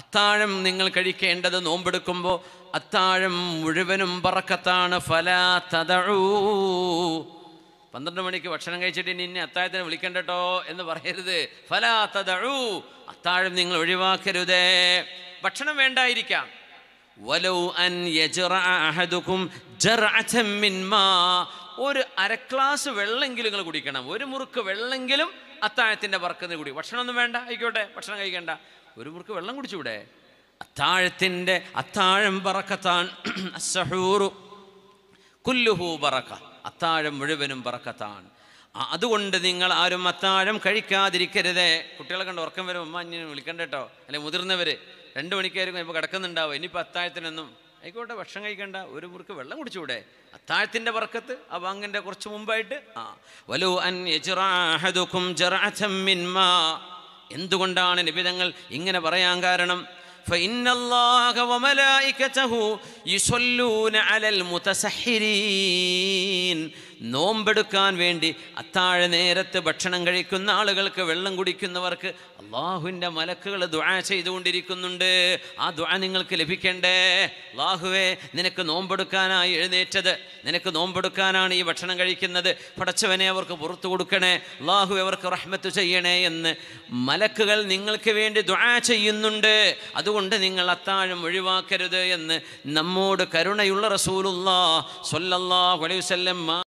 അത്താഴം നിങ്ങൾ കഴിക്കേണ്ടത് നോമ്പെടുക്കുമ്പോൾ അത്താഴം മുഴുവനും പറക്കത്താണ് ഫല തതഴൂ പന്ത്രണ്ട് മണിക്ക് ഭക്ഷണം കഴിച്ചിട്ട് നിന്നെ അത്താഴത്തിന് വിളിക്കണ്ടട്ടോ എന്ന് പറയരുത് ഫല തതഴൂ അത്താഴം നിങ്ങൾ ഒഴിവാക്കരുതേ ഭക്ഷണം വേണ്ടായിരിക്കാം വലൗ അൻ ഒരു അര ഗ്ലാസ് വെള്ളമെങ്കിലും നിങ്ങൾ കുടിക്കണം ഒരു മുറുക്ക് വെള്ളമെങ്കിലും അത്താഴത്തിൻ്റെ വർക്കെന്ന് കൂടി ഭക്ഷണമൊന്നും വേണ്ട ആയിക്കോട്ടെ ഭക്ഷണം കഴിക്കേണ്ട ഒരു മുറുക്ക് വെള്ളം കുടിച്ചൂടെ അത്താഴത്തിൻ്റെ അത്താഴം പറക്കത്താൻ അസഹൂറു കുല്ലുഹൂ പറക്ക അത്താഴം മുഴുവനും പറക്കത്താൻ അതുകൊണ്ട് നിങ്ങൾ ആരും അത്താഴം കഴിക്കാതിരിക്കരുതേ കുട്ടികളെ കണ്ട് ഉറക്കം വരും അമ്മ അന്യനെ വിളിക്കണ്ട കേട്ടോ അല്ലെങ്കിൽ മുതിർന്നവർ രണ്ട് മണിക്കായിരിക്കും ഇപ്പോൾ കിടക്കുന്നുണ്ടാവും ഇനിയിപ്പോൾ അത്താഴത്തിനൊന്നും ആയിക്കോട്ടെ ഭക്ഷണം കഴിക്കണ്ട ഒരു മുറുക്ക് വെള്ളം കുടിച്ചുകൂടെ അത്താഴത്തിൻ്റെ വർക്കത്ത് ആ വാങ്ങിൻ്റെ കുറച്ച് മുമ്പായിട്ട് ആ വലു അൻ എന്തുകൊണ്ടാണ് നിബിതങ്ങൾ ഇങ്ങനെ പറയാൻ കാരണം അലൽ മുതസഹിരീൻ നോമ്പെടുക്കാൻ വേണ്ടി അത്താഴ നേരത്ത് ഭക്ഷണം കഴിക്കുന്ന ആളുകൾക്ക് വെള്ളം കുടിക്കുന്നവർക്ക് അള്ളാഹുവിൻ്റെ മലക്കുകൾ ദ്വാ ചെയ്തുകൊണ്ടിരിക്കുന്നുണ്ട് ആ ദ്വാ നിങ്ങൾക്ക് ലഭിക്കണ്ടേ അള്ളാഹുവേ നിനക്ക് നോമ്പെടുക്കാനായി എഴുന്നേറ്റത് നിനക്ക് നോമ്പെടുക്കാനാണ് ഈ ഭക്ഷണം കഴിക്കുന്നത് പടച്ചവനെ അവർക്ക് പുറത്തു കൊടുക്കണേ അള്ളാഹു അവർക്ക് റഹ്മത്ത് ചെയ്യണേ എന്ന് മലക്കുകൾ നിങ്ങൾക്ക് വേണ്ടി ദ്വാ ചെയ്യുന്നുണ്ട് അതുകൊണ്ട് നിങ്ങൾ അത്താഴം ഒഴിവാക്കരുത് എന്ന് നമ്മോട് കരുണയുള്ള റസൂലുള്ള സൊല്ലല്ലാ വലൈവല്ലം